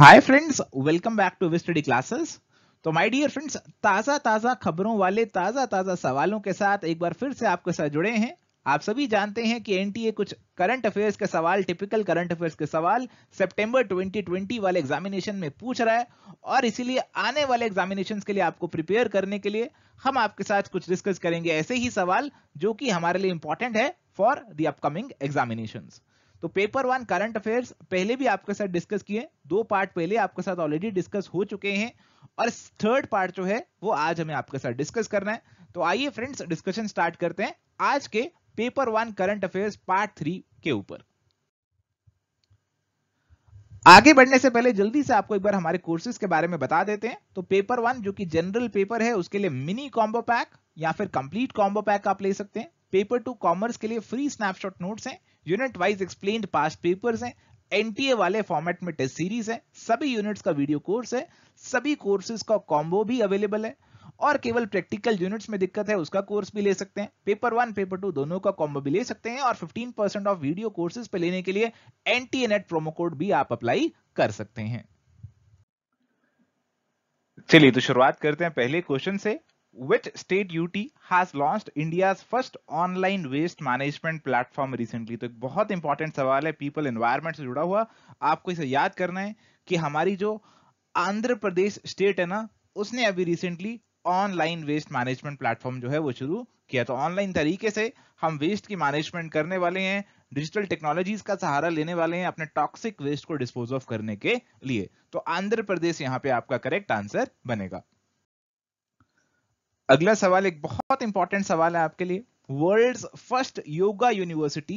Hi friends welcome back to study classes तो my dear friends ताजा ताजा खबरों वाले ताजा ताजा सवालों के साथ एक बार फिर से आपके साथ जुड़े हैं आप सभी जानते हैं कि एनटीए कुछ करंट अफेयर्स के सवाल टिपिकल करंट अफेयर्स के सवाल सितंबर 2020 वाले एग्जामिनेशन में पूछ रहा है और इसीलिए आने वाले एग्जामिनेशन के लिए आपको प्रिपेयर करने के लिए हम आपके साथ कुछ डिस्कस करेंगे ऐसे ही सवाल जो कि हमारे लिए इंपॉर्टेंट है फॉर दी अपकमिंग एग्जामिनेशंस तो पेपर वन करंट अफेयर्स पहले भी आपके साथ डिस्कस किए दो पार्ट पहले आपके साथ ऑलरेडी डिस्कस हो चुके हैं और थर्ड पार्ट जो है वो आज हमें आपके साथ डिस्कस करना है तो आइए फ्रेंड्स डिस्कशन स्टार्ट करते हैं आज के paper one current affairs part three के ऊपर आगे बढ़ने से पहले जल्दी से आपको एक बार हमारे कोर्सेज के बारे में बता देते हैं तो पेपर वन जो कि जनरल पेपर है उसके लिए मिनी कॉम्बो पैक या फिर कंप्लीट कॉम्बो पैक आप ले सकते हैं पेपर टू कॉमर्स के लिए फ्री स्नैपशॉट नोट्स हैं unit wise explain past papers हैं एनटीए वाले फॉर्मेट में टेस्ट सीरीज है सभी यूनिट्स का वीडियो कोर्स है सभी कोर्सेज का कॉम्बो भी अवेलेबल है और केवल प्रैक्टिकल यूनिट्स में दिक्कत है उसका कोर्स भी ले सकते हैं पेपर वन पेपर टू दोनों का कॉम्बो भी ले सकते हैं और 15% परसेंट ऑफ वीडियो कोर्सेज पे लेने के लिए एनटीए नेट प्रोमो कोड भी आप अप्लाई कर सकते हैं चलिए तो शुरुआत करते हैं पहले क्वेश्चन से Which state UT has launched India's first online waste management platform recently? तो एक बहुत important सवाल है people environment से जुड़ा हुआ आपको इसे याद करना है कि हमारी जो आंध्र प्रदेश स्टेट है ना उसने अभी recently online waste management platform जो है वो शुरू किया तो ऑनलाइन तरीके से हम वेस्ट की मैनेजमेंट करने वाले हैं डिजिटल टेक्नोलॉजीज का सहारा लेने वाले हैं अपने टॉक्सिक वेस्ट को डिस्पोज ऑफ करने के लिए तो आंध्र प्रदेश यहाँ पे आपका करेक्ट आंसर बनेगा अगला सवाल एक बहुत इंपॉर्टेंट सवाल है आपके लिए world first yoga university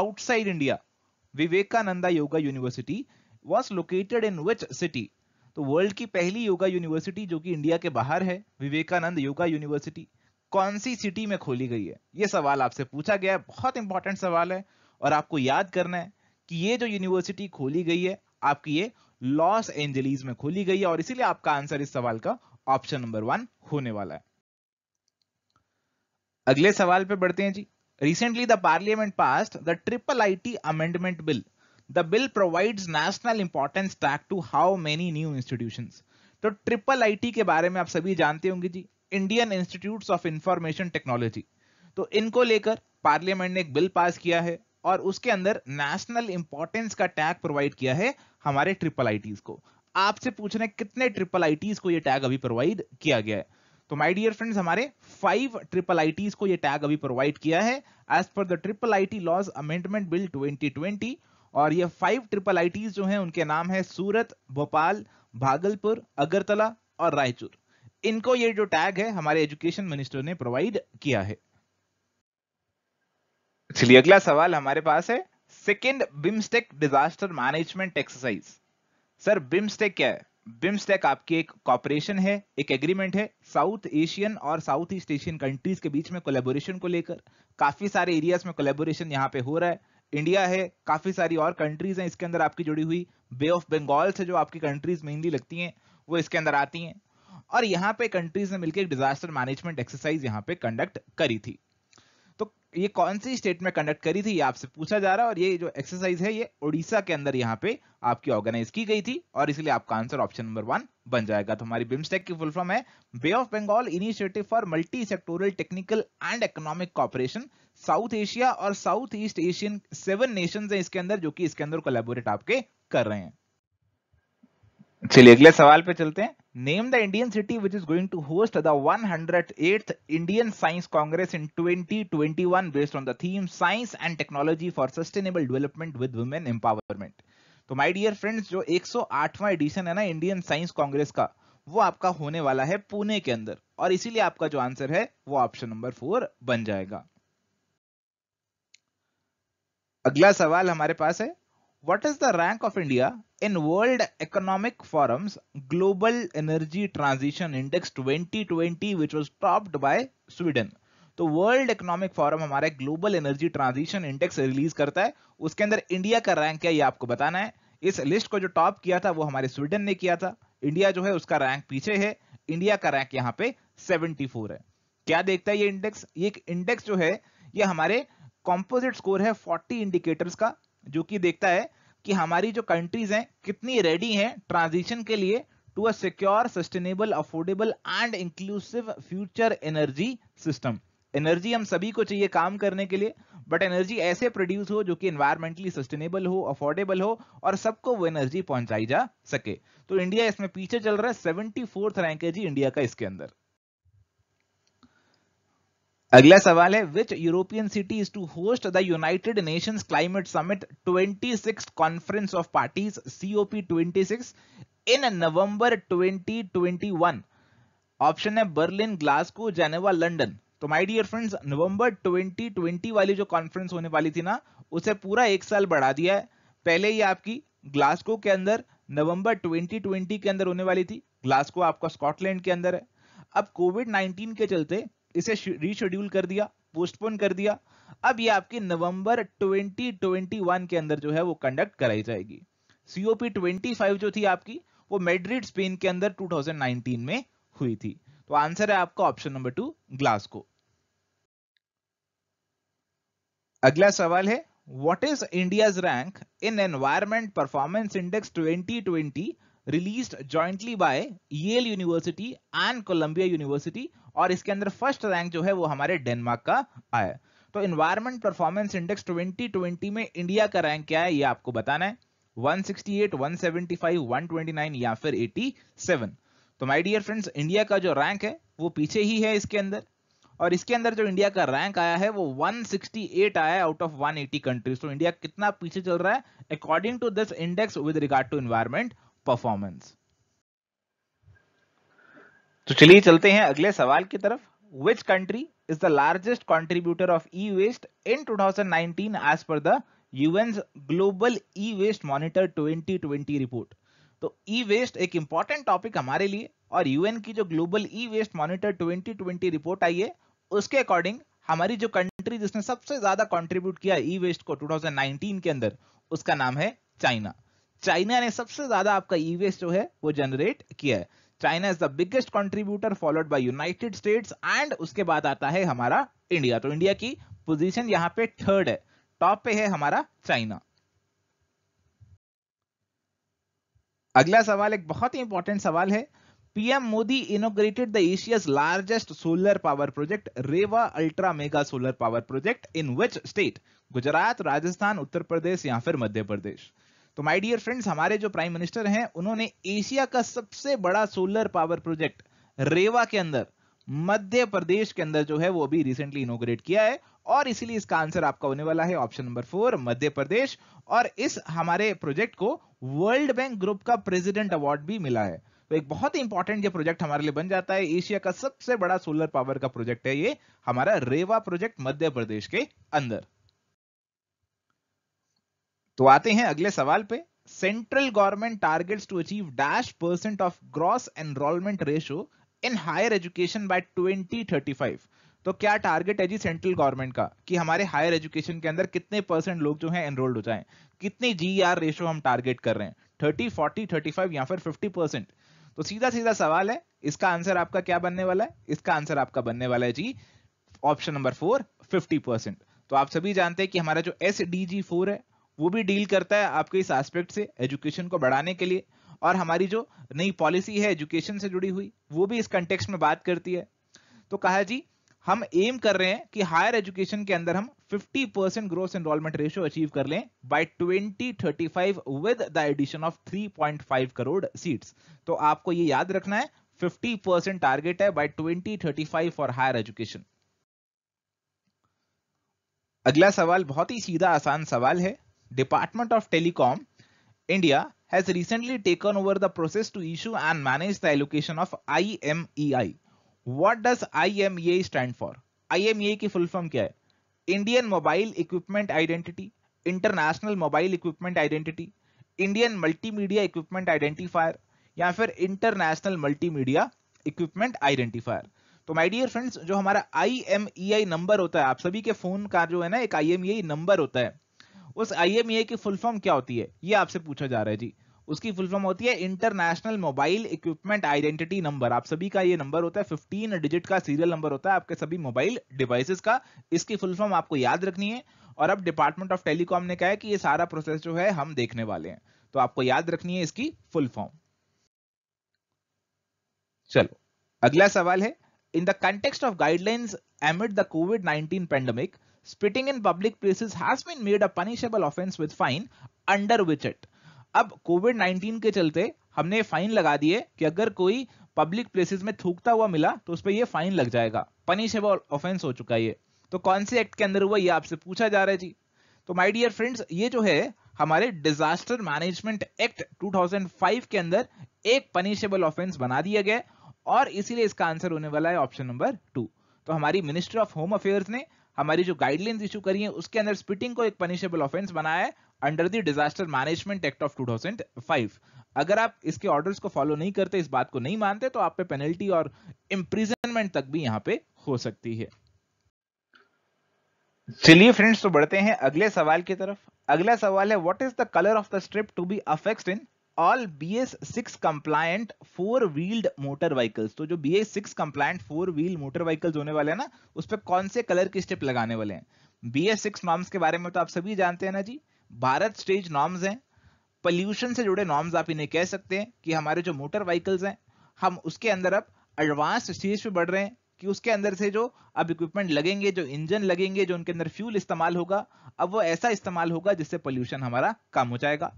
outside India Vivekananda yoga university was located in which city तो वर्ल्ड की पहली योगा यूनिवर्सिटी जो कि इंडिया के बाहर है विवेकानंद योगा यूनिवर्सिटी कौन सी सिटी में खोली गई है ये सवाल आपसे पूछा गया है बहुत इंपॉर्टेंट सवाल है और आपको याद करना है कि ये जो यूनिवर्सिटी खोली गई है आपकी ये लॉस एंजलीस में खोली गई है और इसीलिए आपका आंसर इस सवाल का ऑप्शन नंबर वन होने वाला है अगले सवाल पे बढ़ते हैं जी recently the parliament pass the triple IT amendment bill the bill provides national importance tag to how many new institution तो ट्रिपल आईटी के बारे में आप सभी जानते होंगे जी Indian Institute of Information Technology तो इनको लेकर पार्लियामेंट ने एक बिल पास किया है और उसके अंदर नेशनल इंपॉर्टेंस का टैग प्रोवाइड किया है हमारे ट्रिपल आईटीज को आपसे पूछ रहे हैं कितने ट्रिपल आईटीज को ये टैग अभी प्रोवाइड किया गया है तो माय डियर फ्रेंड्स हमारे फाइव ट्रिपल टीज को ये टैग अभी प्रोवाइड किया है as per the triple IT laws amendment bill 2020 और ये फाइव ट्रिपल टीज जो हैं उनके नाम है सूरत भोपाल भागलपुर अगरतला और रायचूर इनको ये जो टैग है हमारे एजुकेशन मिनिस्टर ने प्रोवाइड किया है चलिए अगला सवाल हमारे पास है second BIMSTEC disaster management exercise sir BIMSTEC क्या है बिम्स्टेक आपकी एक कॉपरेशन है एक एग्रीमेंट है साउथ एशियन और साउथ ईस्ट एशियन कंट्रीज के बीच में कोलेबोरेशन को लेकर काफी सारे एरियाज में कोलेबोरेशन यहाँ पे हो रहा है इंडिया है काफी सारी और कंट्रीज हैं इसके अंदर आपकी जुड़ी हुई बे ऑफ बंगाल से जो आपकी कंट्रीज मेनली लगती हैं वो इसके अंदर आती हैं और यहाँ पे कंट्रीज ने मिलकर एक डिजास्टर मैनेजमेंट एक्सरसाइज यहाँ पे कंडक्ट करी थी ये कौन सी स्टेट में कंडक्ट करी थी ये आपसे पूछा जा रहा है और ये जो एक्सरसाइज है ये उड़ीसा के अंदर यहाँ पे आपकी ऑर्गेनाइज की गई थी और इसलिए आपका आंसर ऑप्शन नंबर वन बन जाएगा तो हमारी बिम्स्टेक की फुल फॉर्म है Bay of Bengal initiative for multi sectoral technical and economic cooperation South Asia और South East Asian seven nation है इसके अंदर जो कि इसके अंदर कोलेबोरेट आपके कर रहे हैं चलिए अगले सवाल पे चलते हैं Name the Indian city which is going to host the 108th Indian Science Congress in 2021 based on the theme Science and Technology for Sustainable Development with Women Empowerment. तो my dear friends jo 108th edition hai na indian science congress ka wo aapka hone wala hai pune ke andar aur इसीलिए aapka jo answer hai wo option number 4 ban jayega अगला सवाल हमारे पास है what is the rank of India in World Economic Forum's Global Energy Transition Index 2020 which was topped by Sweden. तो World Economic Forum हमारा global energy transition index release करता है उसके अंदर इंडिया का रैंक क्या ये आपको बताना है इस लिस्ट को जो टॉप किया था वो हमारे स्वीडन ने किया था इंडिया जो है उसका रैंक पीछे है इंडिया का रैंक यहाँ पे 74 है क्या देखता है ये इंडेक्स ये इंडेक्स जो है ये हमारे कॉम्पोजिट स्कोर है 40 इंडिकेटर्स का जो कि देखता है कि हमारी जो कंट्रीज हैं कितनी रेडी हैं ट्रांजिशन के लिए to a secure sustainable affordable and inclusive future energy system energy हम सभी को चाहिए काम करने के लिए बट एनर्जी ऐसे प्रोड्यूस हो जो कि एनवायरमेंटली सस्टेनेबल हो अफोर्डेबल हो और सबको वो एनर्जी पहुंचाई जा सके तो इंडिया इसमें पीछे चल रहा है सेवेंटी फोर्थ रैंक है जी इंडिया का इसके अंदर अगला सवाल है which European city is to host the United Nations climate summit twenty six conference of parties COP twenty six in November twenty twenty one option है बर्लिन ग्लासगो जेनेवा लंडन तो my dear friends नवंबर 2020 वाली जो conference होने वाली थी ना उसे पूरा एक साल बढ़ा दिया है पहले ही आपकी ग्लासगो के अंदर नवंबर 2020 के अंदर होने वाली थी ग्लासगो आपका स्कॉटलैंड के अंदर है अब कोविड 19 के चलते इसे रीशेड्यूल कर दिया पोस्टपोन कर दिया अब ये आपकी नवंबर 2021 के अंदर जो है वो कंडक्ट कराई जाएगी सीओपी 25 जो थी आपकी वो मेड्रिड स्पेन के अंदर 2019 में हुई थी तो आंसर है आपका ऑप्शन नंबर टू ग्लास्को अगला सवाल है what is India's rank in environment performance index 2020 released jointly by Yale University and Columbia University और इसके अंदर फर्स्ट रैंक जो है वो हमारे डेनमार्क का आया तो इन्वायरमेंट परफॉर्मेंस इंडेक्स 2020 में इंडिया का रैंक क्या है ये आपको बताना है 168, 175, 129 या फिर 87 तो माय डियर फ्रेंड्स इंडिया का जो रैंक है वो पीछे ही है इसके अंदर और इसके अंदर जो इंडिया का रैंक आया है वो 168 आया है आउट ऑफ 180 कंट्रीज तो इंडिया कितना पीछे चल रहा है according to this index with regard to environment performance तो चलिए चलते हैं अगले सवाल की तरफ which country is the largest contributor of e waste in 2019 as per the UN global e waste monitor 2020 report तो ई वेस्ट एक इंपॉर्टेंट टॉपिक हमारे लिए और यूएन की जो global e waste monitor 2020 report आई है उसके अकॉर्डिंग हमारी जो कंट्री जिसने सबसे ज्यादा कंट्रीब्यूट किया ई वेस्ट को 2019 के अंदर उसका नाम है चाइना चाइना ने सबसे ज्यादा आपका ई वेस्ट जो है वो जनरेट किया है China is the biggest contributor followed by United States and उसके बाद आता है हमारा इंडिया तो इंडिया की पोजीशन यहां पे थर्ड है टॉप पे है हमारा चाइना अगला सवाल एक बहुत ही इंपॉर्टेंट सवाल है PM Modi inaugurated the Asia's largest solar power project Rewa ultra mega solar power project in which state Gujarat Rajasthan Uttar Pradesh या फिर मध्य प्रदेश तो माय डियर फ्रेंड्स हमारे जो प्राइम मिनिस्टर हैं उन्होंने एशिया का सबसे बड़ा सोलर पावर प्रोजेक्ट रेवा के अंदर मध्य प्रदेश के अंदर जो है वो अभी रिसेंटली इनोग्रेट किया है और इसीलिए इसका आंसर आपका होने वाला है option number four Madhya Pradesh और इस हमारे प्रोजेक्ट को वर्ल्ड बैंक ग्रुप का प्रेसिडेंट अवार्ड भी मिला है तो एक बहुत ही इंपॉर्टेंट ये प्रोजेक्ट हमारे लिए बन जाता है एशिया का सबसे बड़ा सोलर पावर का प्रोजेक्ट है ये हमारा रेवा प्रोजेक्ट मध्य प्रदेश के अंदर तो आते हैं अगले सवाल पे central government targets to achieve dash percent of gross enrolment ratio in higher education by 2035 तो क्या टारगेट है जी सेंट्रल गवर्नमेंट का कि हमारे हायर एजुकेशन के अंदर कितने परसेंट लोग जो हैं एनरोल्ड हो जाएं कितने जी आर रेशो हम टारगेट कर रहे हैं 30 40 35 या फिर 50 परसेंट तो सीधा सीधा सवाल है इसका आंसर आपका क्या बनने वाला है इसका आंसर आपका बनने वाला है जी option number four fifty percent तो आप सभी जानते हैं कि हमारा जो एस डी जी फोर है वो भी डील करता है आपके इस एस्पेक्ट से एजुकेशन को बढ़ाने के लिए और हमारी जो नई पॉलिसी है एजुकेशन से जुड़ी हुई वो भी इस कंटेक्स में बात करती है तो कहा जी हम एम कर रहे हैं कि हायर एजुकेशन के अंदर हम 50 percent growth enrolment ratio achieve कर लें by 2035 with the addition of 3.5 crore seats तो आपको ये याद रखना है 50 परसेंट टारगेट है बाय 2035 फॉर हायर एजुकेशन अगला सवाल बहुत ही सीधा आसान सवाल है Department of Telecom, India has recently taken over the process to issue and manage the allocation of IMEI. What does IMEI stand for? IMEI ki full form kya hai indian mobile equipment identity international mobile equipment identity indian multimedia equipment identifier या फिर international multimedia equipment identifier तो my dear friends जो हमारा आई number होता है आप सभी के फोन का जो है ना एक आई नंबर होता है उस आईएमईए e की फुल फॉर्म क्या होती है ये आपसे पूछा जा रहा है जी उसकी फुल फॉर्म होती है international mobile equipment identity number आप सभी का ये नंबर होता है 15 डिजिट का सीरियल नंबर होता है आपके सभी मोबाइल डिवाइसेस का इसकी फुल फॉर्म आपको याद रखनी है और अब डिपार्टमेंट ऑफ टेलीकॉम ने कहा है कि ये सारा प्रोसेस जो है हम देखने वाले हैं तो आपको याद रखनी है इसकी फुल फॉर्म चलो अगला सवाल है in the context of guidelines amid the COVID nineteen pandemic spitting in public places has been made a punishable offence with fine under which it अब कोविड 19 के चलते हमने फाइन लगा दिए कि अगर कोई पब्लिक प्लेसेस में थूकता हुआ मिला तो उस पर यह फाइन लग जाएगा पनिशेबल ऑफेंस हो चुका ये तो कौन से एक्ट के अंदर हुआ ये आपसे पूछा जा रहा है जी तो माय डियर फ्रेंड्स ये जो है हमारे डिजास्टर मैनेजमेंट एक्ट 2005 के अंदर एक पनिशेबल ऑफेंस बना दिया गया और इसीलिए इसका आंसर होने वाला है ऑप्शन नंबर टू तो हमारी मिनिस्ट्री ऑफ होम अफेयर्स ने हमारी जो गाइडलाइंस इशू करी है उसके अंदर स्पिटिंग को एक पनिशेबल ऑफेंस बनाया है under the disaster management act of 2005 अगर आप इसके ऑर्डर्स को फॉलो नहीं करते इस बात को नहीं मानते तो आप पे पेनल्टी और इम्प्रिजनमेंट तक भी यहाँ पे हो सकती है चलिए फ्रेंड्स तो बढ़ते हैं अगले सवाल की तरफ अगला सवाल है what is the colour of the strip to be affect in all B S six compliant four wheeled motor vehicles तो जो B S six compliant four wheel motor vehicles होने वाले हैं ना उस पर कौन से कलर की स्टेप लगाने वाले हैं बी एस सिक्स नॉर्म्स के बारे में तो आप सभी जानते हैं ना जी भारत स्टेज नॉर्म्स हैं पॉल्यूशन से जुड़े नॉर्म्स आप इन्हें कह सकते हैं कि हमारे जो मोटर व्हीकल्स हैं हम उसके अंदर अब एडवांस स्टेज पे बढ़ रहे हैं कि उसके अंदर से जो अब इक्विपमेंट लगेंगे जो इंजन लगेंगे जो उनके अंदर फ्यूल इस्तेमाल होगा अब वो ऐसा इस्तेमाल होगा जिससे पॉल्यूशन हमारा कम हो जाएगा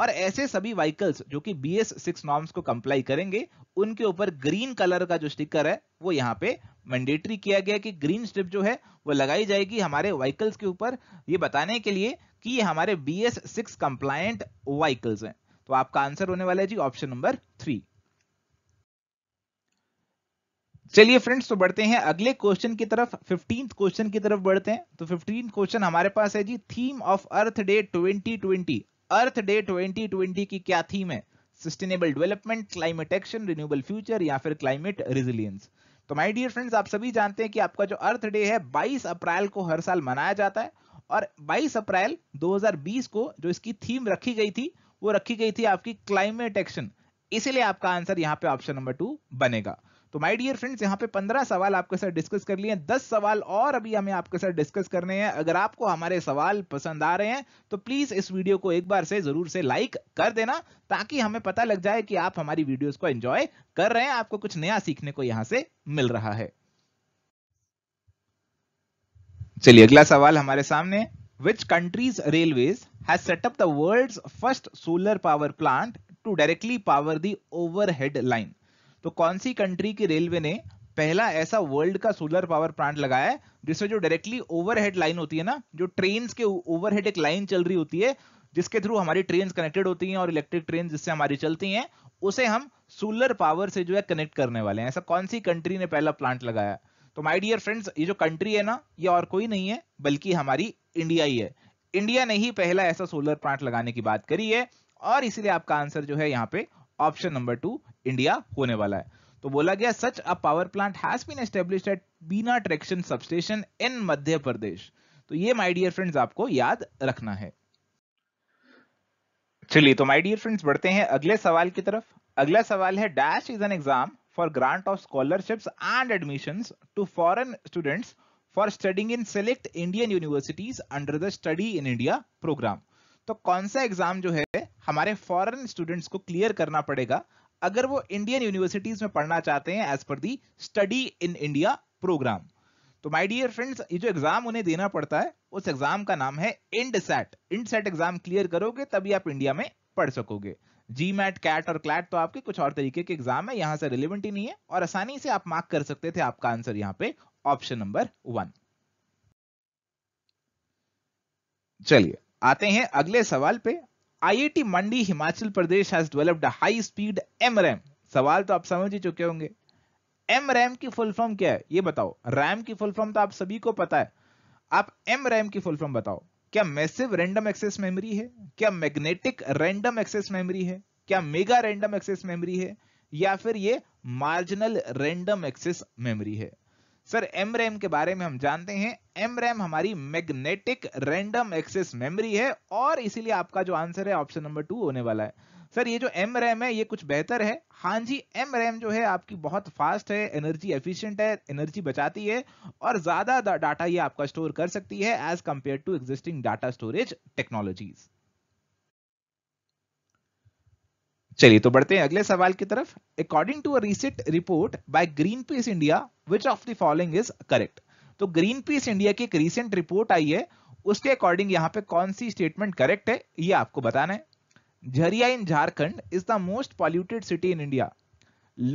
और ऐसे सभी व्हीकल्स जो कि बी एस सिक्स नॉर्म्स को कंप्लाई करेंगे उनके ऊपर ग्रीन कलर का जो स्टिकर है वो यहाँ पे मैंडेटरी किया गया कि ग्रीन स्ट्रिप जो है वो लगाई जाएगी हमारे व्हीकल्स के ऊपर ये बताने के लिए कि ये हमारे B S six compliant vehicles हैं तो आपका आंसर होने वाला है जी ऑप्शन नंबर थ्री चलिए फ्रेंड्स तो बढ़ते हैं अगले क्वेश्चन की तरफ फिफ्टीन क्वेश्चन की तरफ बढ़ते हैं तो फिफ्टीन क्वेश्चन हमारे पास है जी theme of Earth Day 2020 Earth Day 2020 की क्या थीम है sustainable development climate action renewable future या फिर क्लाइमेट रिजिलियंस तो माय डियर फ्रेंड्स आप सभी जानते हैं कि आपका जो अर्थ डे है 22 अप्रैल को हर साल मनाया जाता है और 22 अप्रैल 2020 को जो इसकी थीम रखी गई थी वो रखी गई थी आपकी क्लाइमेट एक्शन इसीलिए आपका आंसर यहाँ पे ऑप्शन नंबर टू बनेगा तो माय डियर फ्रेंड्स यहाँ पे पंद्रह सवाल आपके साथ डिस्कस कर लिए दस सवाल और अभी हमें आपके साथ डिस्कस करने हैं अगर आपको हमारे सवाल पसंद आ रहे हैं तो प्लीज इस वीडियो को एक बार से जरूर से लाइक कर देना ताकि हमें पता लग जाए कि आप हमारी वीडियोस को एंजॉय कर रहे हैं आपको कुछ नया सीखने को यहां से मिल रहा है चलिए अगला सवाल हमारे सामने which countries railways has set up the world first solar power plant to directly power the the overhead तो कौन सी कंट्री की रेलवे ने पहला ऐसा वर्ल्ड का सोलर पावर प्लांट लगाया है जिसमें जो डायरेक्टली ओवरहेड लाइन होती है ना जो ट्रेन के ओवरहेड एक लाइन चल रही होती है जिसके थ्रू हमारी ट्रेन कनेक्टेड होती हैं और इलेक्ट्रिक ट्रेन जिससे हमारी चलती हैं उसे हम सोलर पावर से जो है कनेक्ट करने वाले हैं ऐसा कौन सी कंट्री ने पहला प्लांट लगाया तो माय डियर फ्रेंड्स ये जो कंट्री है ना ये और कोई नहीं है बल्कि हमारी इंडिया ही है इंडिया ने ही पहला ऐसा सोलर प्लांट लगाने की बात करी है और इसलिए आपका आंसर जो है यहाँ पे ऑप्शन नंबर टू इंडिया होने वाला है तो बोला गया such a power plant has been establish at Bina traction substation in Madhya Pradesh तो ये माय डियर फ्रेंड्स आपको याद रखना है चलिए तो माय डियर फ्रेंड्स बढ़ते हैं अगले सवाल की तरफ अगला सवाल है dash is an exam for grant of scholarships and admissions to foreign students for studying in select Indian universities under the study in India programme तो कौन सा एग्जाम जो है हमारे फॉरेन स्टूडेंट्स को क्लियर करना पड़ेगा अगर वो इंडियन यूनिवर्सिटीज में पढ़ना चाहते हैं as per the study in India programme तो माय डियर फ्रेंड्स ये जो एग्जाम उन्हें देना पड़ता है उस एग्जाम का नाम है Ind SAT Ind SAT exam clear करोगे तभी आप इंडिया में पढ़ सकोगे जी मैट कैट और क्लैट तो आपके कुछ और तरीके के एग्जाम है यहां से रिलेवेंट ही नहीं है और आसानी से आप मार्क कर सकते थे आपका आंसर यहाँ पे ऑप्शन नंबर वन चलिए आते हैं अगले सवाल पे IIT Mandi Himachal Pradesh has developed a high-speed MRAM. सवाल तो आप समझ ही चुके होंगे एम रैम की फुल फॉर्म क्या है ये बताओ रैम की फुल फॉर्म तो आप सभी को पता है आप एम रैम की फुल फॉर्म बताओ क्या मैसिव रैंडम एक्सेस मेमोरी है क्या मैग्नेटिक रैंडम एक्सेस मेमोरी है क्या मेगा रैंडम एक्सेस मेमोरी है या फिर ये मार्जिनल रैंडम एक्सेस मेमोरी है सर एम रैम के बारे में हम जानते हैं एम रैम हमारी मैग्नेटिक रैंडम एक्सेस मेमोरी है और इसीलिए आपका जो आंसर है ऑप्शन नंबर टू होने वाला है सर ये जो एम रैम है ये कुछ बेहतर है हाँ जी एम रैम जो है आपकी बहुत फास्ट है एनर्जी एफिशिएंट है एनर्जी बचाती है और ज्यादा डाटा ये आपका स्टोर कर सकती है as compared to existing data storage technologies चलिए तो बढ़ते हैं अगले सवाल की तरफ according to a recent report by Greenpeace India which of the following is correct तो ग्रीन पीस इंडिया की एक रिसेंट रिपोर्ट आई है उसके अकॉर्डिंग यहाँ पे कौन सी स्टेटमेंट करेक्ट है ये आपको बताना है Jharia in Jharkhand is the most polluted city in India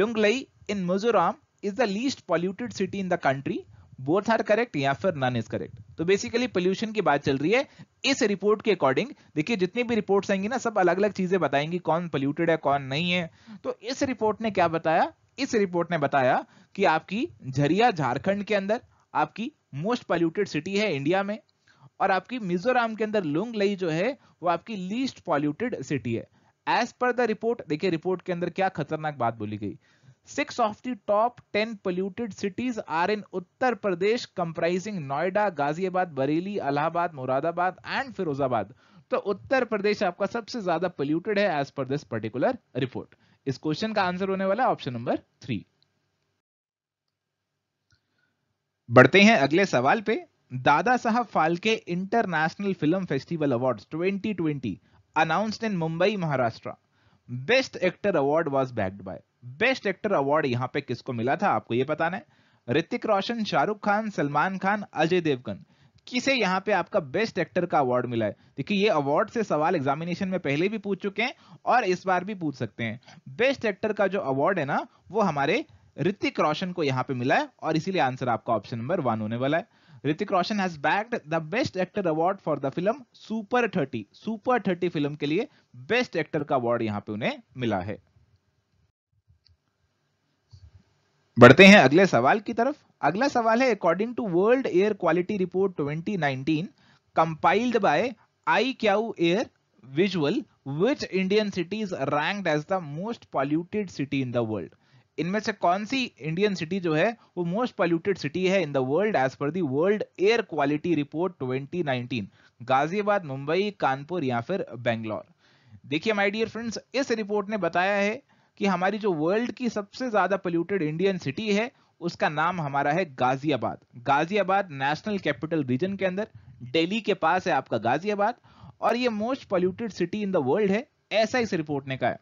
Lunglei in Mizoram is the least polluted city in the country both are correct या फिर नन इज करेक्ट तो बेसिकली पोल्यूशन की बात चल रही है इस रिपोर्ट के अकॉर्डिंग देखिए जितनी भी रिपोर्ट्स आएंगी ना सब अलग अलग चीजें बताएंगी कौन पोल्यूटेड है कौन नहीं है तो इस रिपोर्ट ने क्या बताया इस रिपोर्ट ने बताया कि आपकी झरिया झारखंड के अंदर आपकी मोस्ट पॉल्यूटेड सिटी है इंडिया में और आपकी मिजोरम के अंदर लई जो है वो आपकी लीस्ट पॉल्यूटेड सिटी है एज पर द रिपोर्ट देखिए रिपोर्ट के अंदर क्या खतरनाक बात बोली गई Six of the top 10 polluted cities are in Uttar Pradesh comprising Noida, Ghaziabad, Bareilly, Allahabad, Muradabad and Firozabad. तो उत्तर प्रदेश आपका सबसे ज्यादा पोल्यूटेड है as per this particular report इस क्वेश्चन का आंसर होने वाला है ऑप्शन नंबर थ्री बढ़ते हैं अगले सवाल पे Dadasaheb Phalke international film festival awards 2020 announced in Mumbai Maharashtra best actor award was backed by best actor award यहाँ पे किसको मिला था आपको ये पता है ऋतिक रोशन शाहरुख खान सलमान खान अजय देवगन किसे यहाँ पे आपका बेस्ट एक्टर का अवार्ड मिला है देखिए ये अवार्ड से सवाल एग्जामिनेशन में पहले भी पूछ चुके हैं और इस बार भी पूछ सकते हैं बेस्ट एक्टर का जो अवार्ड है ना वो हमारे ऋतिक रोशन को यहाँ पे मिला है और इसीलिए आंसर आपका ऑप्शन नंबर वन होने वाला है Hrithik Roshan has bagged the best actor award for the film Super Thirty Super Thirty film के लिए बेस्ट एक्टर का अवार्ड यहाँ पे उन्हें मिला है बढ़ते हैं अगले सवाल की तरफ अगला सवाल है according to world air quality report 2019 compiled by I Q air visual which Indian cities ranked as the most polluted city in the world इनमें से कौन सी इंडियन सिटी जो है वो मोस्ट पॉल्यूटेड सिटी है in the world as per world world air quality report 2019 Ghaziabad Mumbai Kanpur या फिर बेंगलोर देखिए माय डियर फ्रेंड्स इस रिपोर्ट ने बताया है कि हमारी जो वर्ल्ड की सबसे ज्यादा पोल्यूटेड इंडियन सिटी है उसका नाम हमारा है Ghaziabad Ghaziabad national capital region के अंदर दिल्ली के पास है आपका गाजियाबाद और ये most polluted city in the world है ऐसा इस रिपोर्ट ने कहा है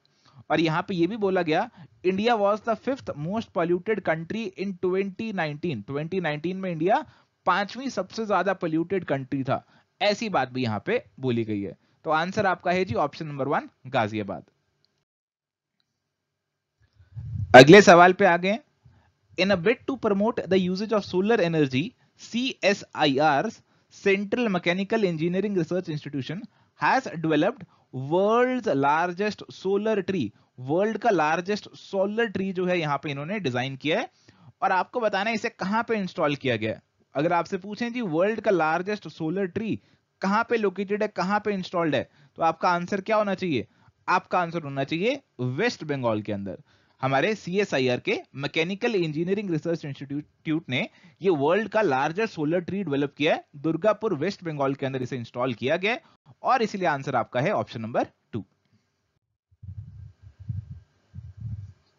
और यहाँ पे ये भी बोला गया India was the fifth most polluted country in 2019 2019 में इंडिया पांचवी सबसे ज्यादा पोल्यूटेड कंट्री था ऐसी बात भी यहाँ पे बोली गई है तो आंसर आपका है जी ऑप्शन नंबर वन गाजियाबाद अगले सवाल पे आ गए in a bid to promote the usages of solar energy C S I R central mechanical engineering research institution has developed world largest solar tree world का लार्जेस्ट सोलर ट्री जो है यहाँ पे इन्होंने डिजाइन किया है और आपको बताना है इसे कहां पे इंस्टॉल किया गया अगर आपसे पूछें जी वर्ल्ड का लार्जेस्ट सोलर ट्री कहां पे लोकेटेड है कहां पे इंस्टॉल्ड है तो आपका आंसर क्या होना चाहिए आपका आंसर होना चाहिए वेस्ट बंगाल के अंदर हमारे सी के मैकेनिकल इंजीनियरिंग रिसर्च इंस्टीट्यूट ने ये वर्ल्ड का लार्जेस्ट सोलर ट्री डेवलप किया है दुर्गापुर वेस्ट बंगाल के अंदर इसे इंस्टॉल किया गया और इसलिए आंसर आपका है ऑप्शन नंबर टू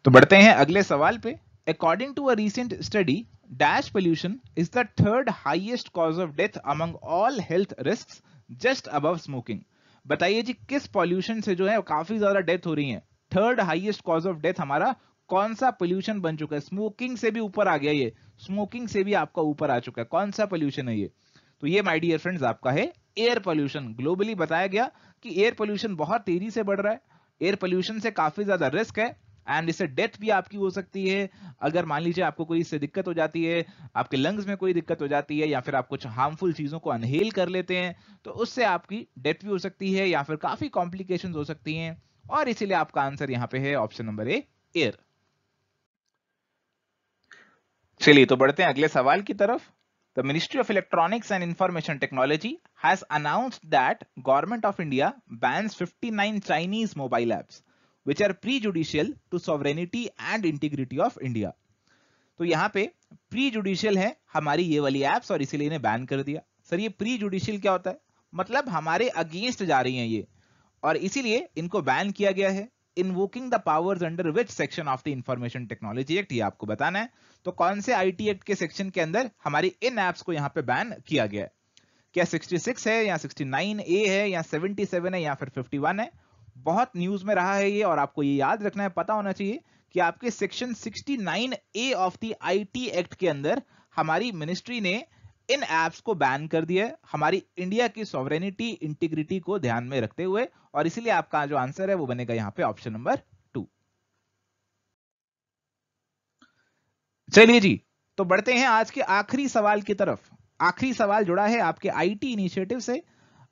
तो बढ़ते हैं अगले सवाल पे according to a recent study dash pollution is the third highest cause of death among all health risk just above smoking बताइए जी किस पॉल्यूशन से जो है काफी ज्यादा डेथ हो रही है third highest cause of death हमारा कौन सा पोल्यूशन बन चुका है स्मोकिंग से भी ऊपर आ गया ये स्मोकिंग से भी आपका ऊपर आ चुका है कौन सा पोल्यूशन है ये तो ये माय डियर फ्रेंड्स आपका है एयर पोल्यूशन ग्लोबली बताया गया कि एयर पोल्यूशन बहुत तेजी से बढ़ रहा है एयर पोल्यूशन से काफी ज्यादा रिस्क है एंड इससे डेथ भी आपकी हो सकती है अगर मान लीजिए आपको कोई इससे दिक्कत हो जाती है आपके लंग्स में कोई दिक्कत हो जाती है या फिर आप कुछ हार्मफुल चीजों को अनहेल कर लेते हैं तो उससे आपकी डेथ भी हो सकती है या फिर काफी कॉम्प्लिकेशन हो सकती हैं और इसीलिए आपका आंसर यहां पे है ऑप्शन नंबर ए एयर चलिए तो बढ़ते हैं अगले सवाल की तरफ the ministry of electronics and information technology has announced that government of India bans nine Chinese mobile apps which are prejudicial to sovereignty and integrity of India तो यहां पे प्री जुडिशियल है हमारी ये वाली एप्स और इसीलिए इन्हें बैन कर दिया सर ये प्री जुडिशियल क्या होता है मतलब हमारे अगेंस्ट जा रही हैं ये और इसीलिए इनको बैन किया गया है invoking the powers under which section of the information technology act ये आपको बताना है तो कौन से आई एक्ट के सेक्शन के अंदर हमारी इन एप्स को यहाँ पे बैन किया गया है क्या 66 है या 69 ए है या 77 है या फिर 51 है बहुत न्यूज में रहा है ये और आपको ये याद रखना है पता होना चाहिए कि आपके section 69 A of the IT act के अंदर हमारी मिनिस्ट्री ने इन एप्स को बैन कर दिया है हमारी इंडिया की सॉवरेनिटी इंटीग्रिटी को ध्यान में रखते हुए और इसलिए आपका जो आंसर है वो बनेगा यहां पे ऑप्शन नंबर टू चलिए जी तो बढ़ते हैं आज के आखिरी सवाल की तरफ आखिरी सवाल जुड़ा है आपके आईटी इनिशिएटिव से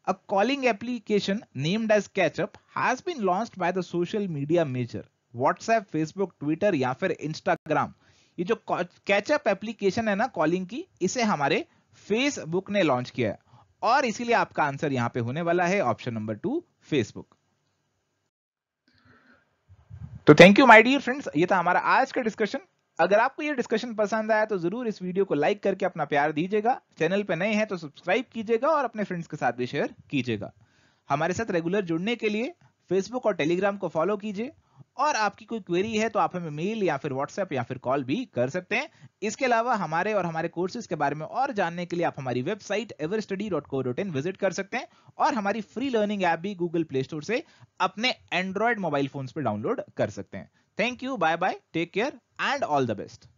a calling application named as CatchUp has been launch by the social media major WhatsApp Facebook Twitter या फिर इंस्टाग्राम ये जो कैचअप एप्लीकेशन है ना कॉलिंग की इसे हमारे फेसबुक ने लॉन्च किया है और इसीलिए आपका आंसर यहां पे होने वाला है ऑप्शन नंबर टू फेसबुक तो thank you my dear friends ये था हमारा आज का डिस्कशन अगर आपको ये डिस्कशन पसंद आया तो जरूर इस वीडियो को लाइक करके अपना प्यार दीजिएगा चैनल पे नए हैं तो सब्सक्राइब कीजिएगा और अपने फ्रेंड्स के साथ भी शेयर कीजिएगा हमारे साथ रेगुलर जुड़ने के लिए फेसबुक और टेलीग्राम को फॉलो कीजिए और आपकी कोई क्वेरी है तो आप हमें मेल या फिर व्हाट्सएप या फिर कॉल भी कर सकते हैं इसके अलावा हमारे और हमारे कोर्सेज के बारे में और जानने के लिए आप हमारी website ever study dot co dot in visit कर सकते हैं और हमारी फ्री लर्निंग ऐप भी गूगल प्ले स्टोर से अपने एंड्रॉयड मोबाइल फोन पर डाउनलोड कर सकते हैं thank you bye bye take care and all the best